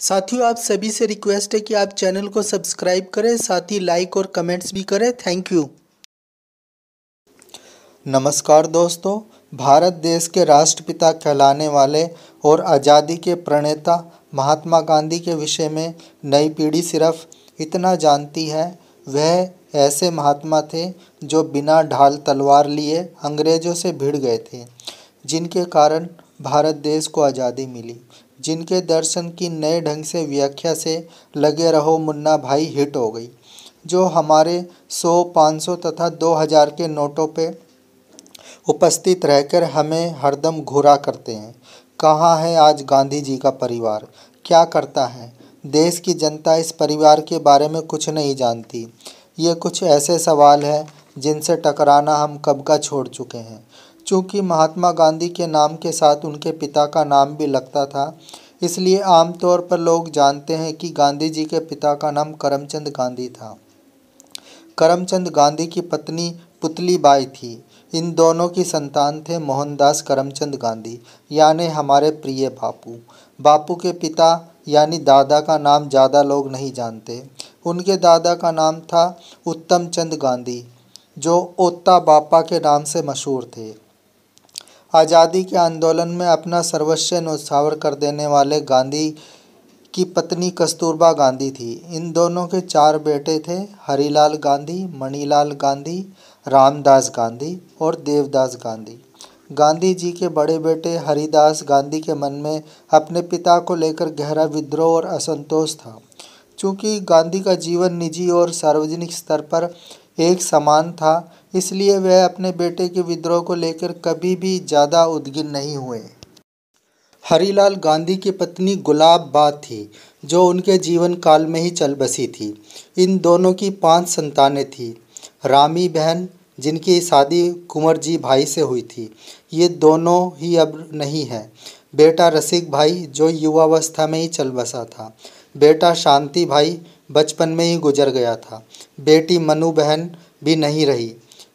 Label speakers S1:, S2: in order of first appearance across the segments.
S1: साथियों आप सभी से रिक्वेस्ट है कि आप चैनल को सब्सक्राइब करें साथ ही लाइक और कमेंट्स भी करें थैंक यू नमस्कार दोस्तों भारत देश के राष्ट्रपिता कहलाने वाले और आज़ादी के प्रणेता महात्मा गांधी के विषय में नई पीढ़ी सिर्फ इतना जानती है वह ऐसे महात्मा थे जो बिना ढाल तलवार लिए अंग्रेज़ों से भिड़ गए थे जिनके कारण भारत देश को आज़ादी मिली जिनके दर्शन की नए ढंग से व्याख्या से लगे रहो मुन्ना भाई हिट हो गई जो हमारे 100, 500 तथा 2000 के नोटों पे उपस्थित रहकर हमें हरदम घुरा करते हैं कहाँ है आज गांधी जी का परिवार क्या करता है देश की जनता इस परिवार के बारे में कुछ नहीं जानती ये कुछ ऐसे सवाल हैं जिनसे टकराना हम कब का छोड़ चुके हैं चूँकि महात्मा गांधी के नाम के साथ उनके पिता का नाम भी लगता था इसलिए आमतौर पर लोग जानते हैं कि गांधी जी के पिता का नाम करमचंद गांधी था करमचंद गांधी की पत्नी पुतली बाई थी इन दोनों की संतान थे मोहनदास करमचंद गांधी यानी हमारे प्रिय बापू बापू के पिता यानी दादा का नाम ज़्यादा लोग नहीं जानते उनके दादा का नाम था उत्तम चंद गांधी जो ओत्ता बापा के नाम से मशहूर थे आज़ादी के आंदोलन में अपना सर्वस्व न्यौछावर कर देने वाले गांधी की पत्नी कस्तूरबा गांधी थी इन दोनों के चार बेटे थे हरिलाल गांधी मणिलाल गांधी रामदास गांधी और देवदास गांधी गांधी जी के बड़े बेटे हरिदास गांधी के मन में अपने पिता को लेकर गहरा विद्रोह और असंतोष था चूँकि गांधी का जीवन निजी और सार्वजनिक स्तर पर एक समान था इसलिए वह अपने बेटे के विद्रोह को लेकर कभी भी ज़्यादा उद्गिन नहीं हुए हरीलाल गांधी की पत्नी गुलाब बा थी जो उनके जीवन काल में ही चल बसी थी इन दोनों की पांच संतानें थीं रामी बहन जिनकी शादी कुंवर जी भाई से हुई थी ये दोनों ही अब नहीं हैं बेटा रसिक भाई जो युवावस्था में ही चल बसा था बेटा शांति भाई बचपन में ही गुजर गया था बेटी मनु बहन भी नहीं रही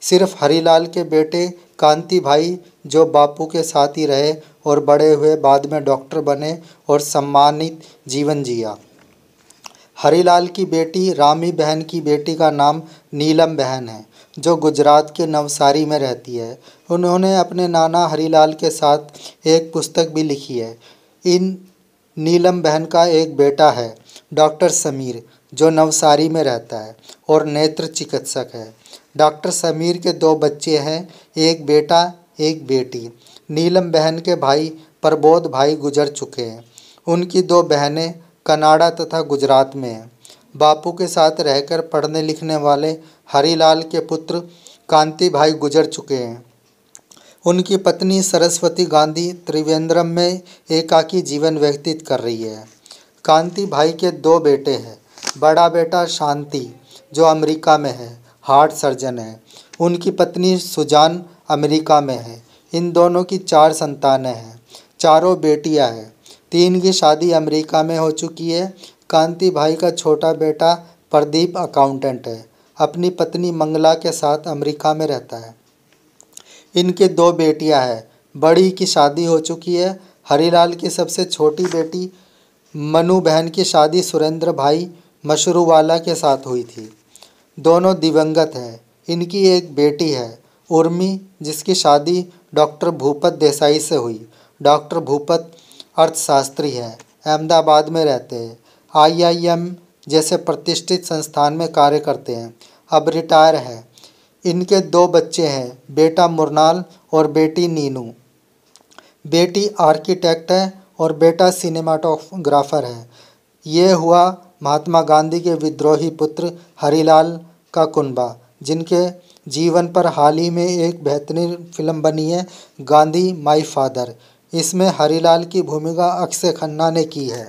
S1: सिर्फ हरीलाल के बेटे कांति भाई जो बापू के साथ ही रहे और बड़े हुए बाद में डॉक्टर बने और सम्मानित जीवन जिया हरीलाल की बेटी रामी बहन की बेटी का नाम नीलम बहन है जो गुजरात के नवसारी में रहती है उन्होंने अपने नाना हरीलाल के साथ एक पुस्तक भी लिखी है इन नीलम बहन का एक बेटा है डॉक्टर समीर जो नवसारी में रहता है और नेत्र चिकित्सक है डॉक्टर समीर के दो बच्चे हैं एक बेटा एक बेटी नीलम बहन के भाई प्रबोध भाई गुजर चुके हैं उनकी दो बहनें कनाडा तथा गुजरात में हैं बापू के साथ रहकर पढ़ने लिखने वाले हरिलाल के पुत्र कांति भाई गुजर चुके हैं उनकी पत्नी सरस्वती गांधी त्रिवेंद्रम में एकाकी जीवन व्यतीत कर रही है कांति भाई के दो बेटे हैं बड़ा बेटा शांति जो अमेरिका में है हार्ट सर्जन है उनकी पत्नी सुजान अमेरिका में है इन दोनों की चार संतानें हैं चारों बेटियां हैं तीन की शादी अमेरिका में हो चुकी है कांति भाई का छोटा बेटा प्रदीप अकाउंटेंट है अपनी पत्नी मंगला के साथ अमेरिका में रहता है इनके दो बेटियां हैं बड़ी की शादी हो चुकी है हरीलाल की सबसे छोटी बेटी मनु बहन की शादी सुरेंद्र भाई मशरूवाला के साथ हुई थी दोनों दिवंगत हैं इनकी एक बेटी है उर्मी जिसकी शादी डॉक्टर भूपत देसाई से हुई डॉक्टर भूपत अर्थशास्त्री हैं अहमदाबाद में रहते हैं आईआईएम जैसे प्रतिष्ठित संस्थान में कार्य करते हैं अब रिटायर हैं इनके दो बच्चे हैं बेटा मुरनाल और बेटी नीनू बेटी आर्किटेक्ट है और बेटा सिनेमाटोग्राफर है ये हुआ महात्मा गांधी के विद्रोही पुत्र हरिलाल का कुनबा जिनके जीवन पर हाल ही में एक बेहतरीन फिल्म बनी है गांधी माई फादर इसमें हरीलाल की भूमिका अक्षय खन्ना ने की है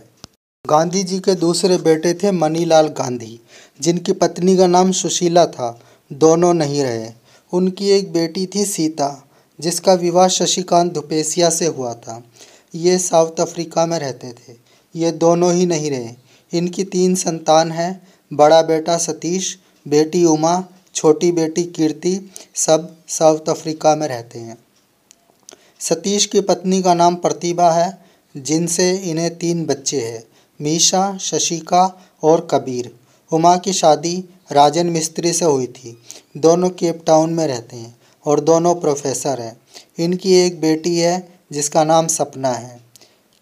S1: गांधी जी के दूसरे बेटे थे मनीलाल गांधी जिनकी पत्नी का नाम सुशीला था दोनों नहीं रहे उनकी एक बेटी थी सीता जिसका विवाह शशिकांत धुपेसिया से हुआ था ये साउथ अफ्रीका में रहते थे ये दोनों ही नहीं रहे इनकी तीन संतान हैं बड़ा बेटा सतीश बेटी उमा छोटी बेटी कीर्ति सब साउथ अफ्रीका में रहते हैं सतीश की पत्नी का नाम प्रतिभा है जिनसे इन्हें तीन बच्चे हैं मीशा शशिका और कबीर उमा की शादी राजन मिस्त्री से हुई थी दोनों केप टाउन में रहते हैं और दोनों प्रोफेसर हैं इनकी एक बेटी है जिसका नाम सपना है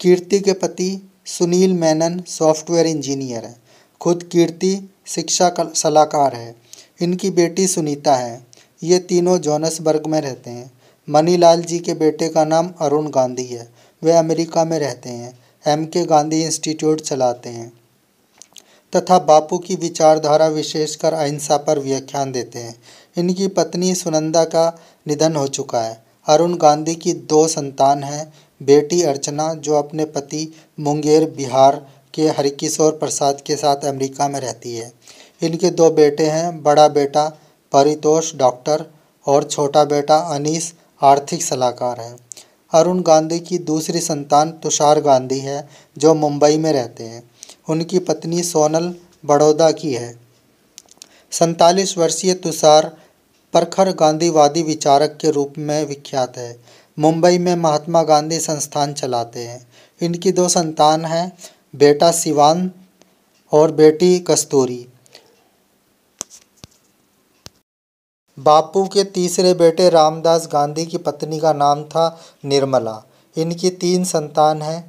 S1: कीर्ति के पति सुनील मैनन सॉफ्टवेयर इंजीनियर है खुद कीर्ति शिक्षा सलाहकार है इनकी बेटी सुनीता है ये तीनों जोनसबर्ग में रहते हैं मनीलाल जी के बेटे का नाम अरुण गांधी है वे अमेरिका में रहते हैं एम के गांधी इंस्टीट्यूट चलाते हैं तथा बापू की विचारधारा विशेषकर अहिंसा पर व्याख्यान देते हैं इनकी पत्नी सुनंदा का निधन हो चुका है अरुण गांधी की दो संतान हैं बेटी अर्चना जो अपने पति मुंगेर बिहार के हरिकिशोर प्रसाद के साथ अमेरिका में रहती है इनके दो बेटे हैं बड़ा बेटा परितोष डॉक्टर और छोटा बेटा अनीस आर्थिक सलाहकार हैं अरुण गांधी की दूसरी संतान तुषार गांधी है जो मुंबई में रहते हैं उनकी पत्नी सोनल बड़ौदा की है सैतालीस वर्षीय तुषार प्रखर गांधीवादी विचारक के रूप में विख्यात है मुंबई में महात्मा गांधी संस्थान चलाते हैं इनकी दो संतान हैं बेटा सिवान और बेटी कस्तूरी बापू के तीसरे बेटे रामदास गांधी की पत्नी का नाम था निर्मला इनकी तीन संतान हैं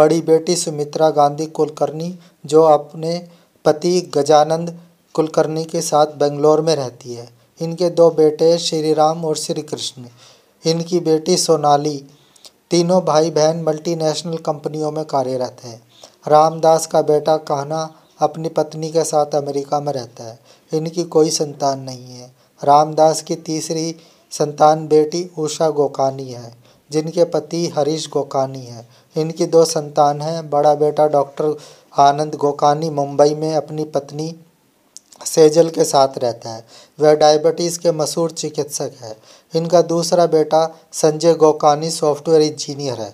S1: बड़ी बेटी सुमित्रा गांधी कुलकर्णी जो अपने पति गजानंद कुलकर्णी के साथ बेंगलोर में रहती है इनके दो बेटे श्री राम और श्री कृष्ण इनकी बेटी सोनाली तीनों भाई बहन मल्टीनेशनल कंपनियों में कार्यरत हैं रामदास का बेटा कहना अपनी पत्नी के साथ अमेरिका में रहता है इनकी कोई संतान नहीं है रामदास की तीसरी संतान बेटी उषा गोकानी है जिनके पति हरीश गोकानी है इनकी दो संतान हैं बड़ा बेटा डॉक्टर आनंद गोकानी मुंबई में अपनी पत्नी सेजल के साथ रहता है वह डायबिटीज़ के मशहूर चिकित्सक है इनका दूसरा बेटा संजय गोकानी सॉफ्टवेयर इंजीनियर है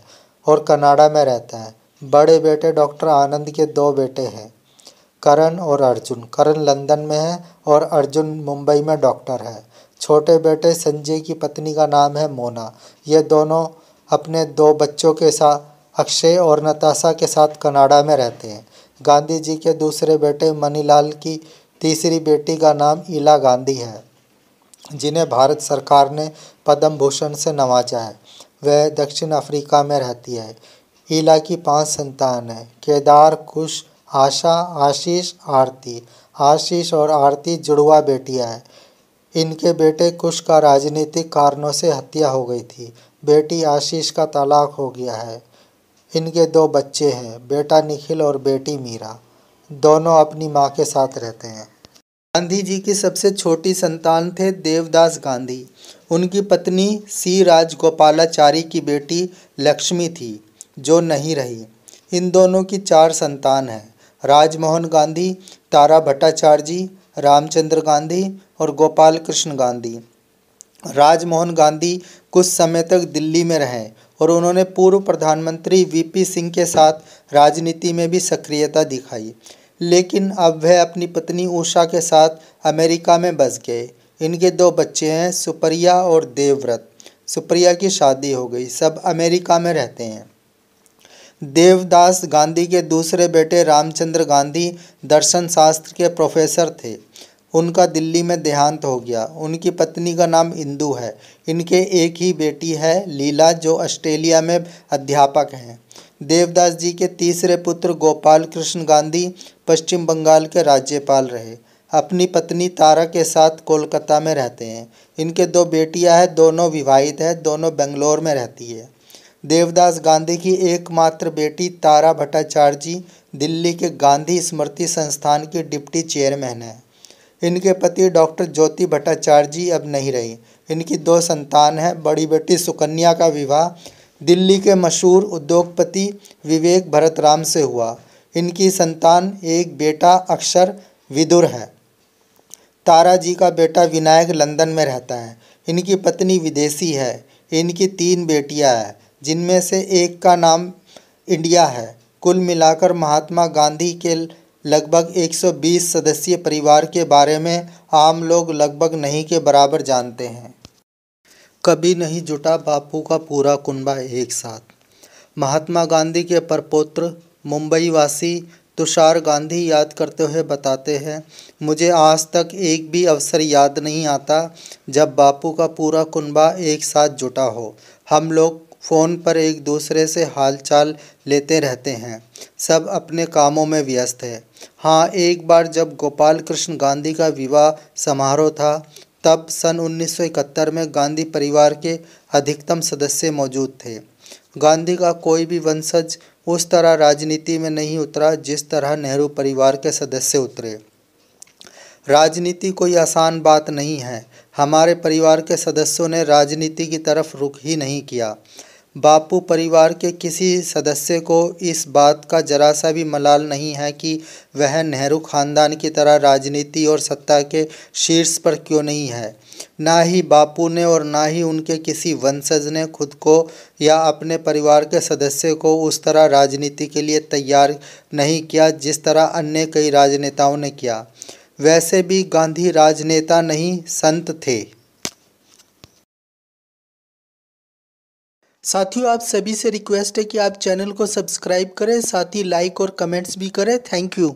S1: और कनाडा में रहता है बड़े बेटे डॉक्टर आनंद के दो बेटे हैं करण और अर्जुन करण लंदन में है और अर्जुन मुंबई में डॉक्टर है छोटे बेटे संजय की पत्नी का नाम है मोना ये दोनों अपने दो बच्चों के साथ अक्षय और नताशा के साथ कनाडा में रहते हैं गांधी जी के दूसरे बेटे मनीलाल की तीसरी बेटी का नाम इला गांधी है जिन्हें भारत सरकार ने पद्म भूषण से नवाजा है वह दक्षिण अफ्रीका में रहती है ईला की पांच संतान हैं केदार कुश आशा आशीष आरती आशीष और आरती जुड़वा बेटियां हैं इनके बेटे कुश का राजनीतिक कारणों से हत्या हो गई थी बेटी आशीष का तलाक हो गया है इनके दो बच्चे हैं बेटा निखिल और बेटी मीरा दोनों अपनी माँ के साथ रहते हैं गांधी जी की सबसे छोटी संतान थे देवदास गांधी उनकी पत्नी सी राजगोपालाचारी की बेटी लक्ष्मी थी जो नहीं रही इन दोनों की चार संतान हैं राजमोहन गांधी तारा भट्टाचार्य जी रामचंद्र गांधी और गोपाल कृष्ण गांधी राजमोहन गांधी कुछ समय तक दिल्ली में रहे और उन्होंने पूर्व प्रधानमंत्री वीपी सिंह के साथ राजनीति में भी सक्रियता दिखाई लेकिन अब वह अपनी पत्नी उषा के साथ अमेरिका में बस गए इनके दो बच्चे हैं सुप्रिया और देवव्रत सुप्रिया की शादी हो गई सब अमेरिका में रहते हैं देवदास गांधी के दूसरे बेटे रामचंद्र गांधी दर्शन शास्त्र के प्रोफेसर थे उनका दिल्ली में देहांत हो गया उनकी पत्नी का नाम इंदु है इनके एक ही बेटी है लीला जो ऑस्ट्रेलिया में अध्यापक हैं देवदास जी के तीसरे पुत्र गोपाल कृष्ण गांधी पश्चिम बंगाल के राज्यपाल रहे अपनी पत्नी तारा के साथ कोलकाता में रहते हैं इनके दो बेटियां हैं दोनों विवाहित हैं दोनों बेंगलोर में रहती है देवदास गांधी की एकमात्र बेटी तारा भट्टाचार्य जी दिल्ली के गांधी स्मृति संस्थान की डिप्टी चेयरमैन हैं इनके पति डॉक्टर ज्योति भट्टाचार्य जी अब नहीं रही इनकी दो संतान हैं बड़ी बेटी सुकन्या का विवाह दिल्ली के मशहूर उद्योगपति विवेक भरतराम से हुआ इनकी संतान एक बेटा अक्षर विदुर है तारा जी का बेटा विनायक लंदन में रहता है इनकी पत्नी विदेशी है इनकी तीन बेटियां हैं जिनमें से एक का नाम इंडिया है कुल मिलाकर महात्मा गांधी के लगभग 120 सदस्यीय परिवार के बारे में आम लोग लगभग नहीं के बराबर जानते हैं कभी नहीं जुटा बापू का पूरा कुनबा एक साथ महात्मा गांधी के परपोत्र मुंबई वासी तुषार गांधी याद करते हुए बताते हैं मुझे आज तक एक भी अवसर याद नहीं आता जब बापू का पूरा कुनबा एक साथ जुटा हो हम लोग फ़ोन पर एक दूसरे से हालचाल लेते रहते हैं सब अपने कामों में व्यस्त है हाँ एक बार जब गोपाल कृष्ण गांधी का विवाह समारोह था तब सन 1971 में गांधी परिवार के अधिकतम सदस्य मौजूद थे गांधी का कोई भी वंशज उस तरह राजनीति में नहीं उतरा जिस तरह नेहरू परिवार के सदस्य उतरे राजनीति कोई आसान बात नहीं है हमारे परिवार के सदस्यों ने राजनीति की तरफ रुख ही नहीं किया बापू परिवार के किसी सदस्य को इस बात का जरा सा भी मलाल नहीं है कि वह नेहरू खानदान की तरह राजनीति और सत्ता के शीर्ष पर क्यों नहीं है ना ही बापू ने और ना ही उनके किसी वंशज ने खुद को या अपने परिवार के सदस्य को उस तरह राजनीति के लिए तैयार नहीं किया जिस तरह अन्य कई राजनेताओं ने किया वैसे भी गांधी राजनेता नहीं संत थे साथियों आप सभी से रिक्वेस्ट है कि आप चैनल को सब्सक्राइब करें साथ ही लाइक और कमेंट्स भी करें थैंक यू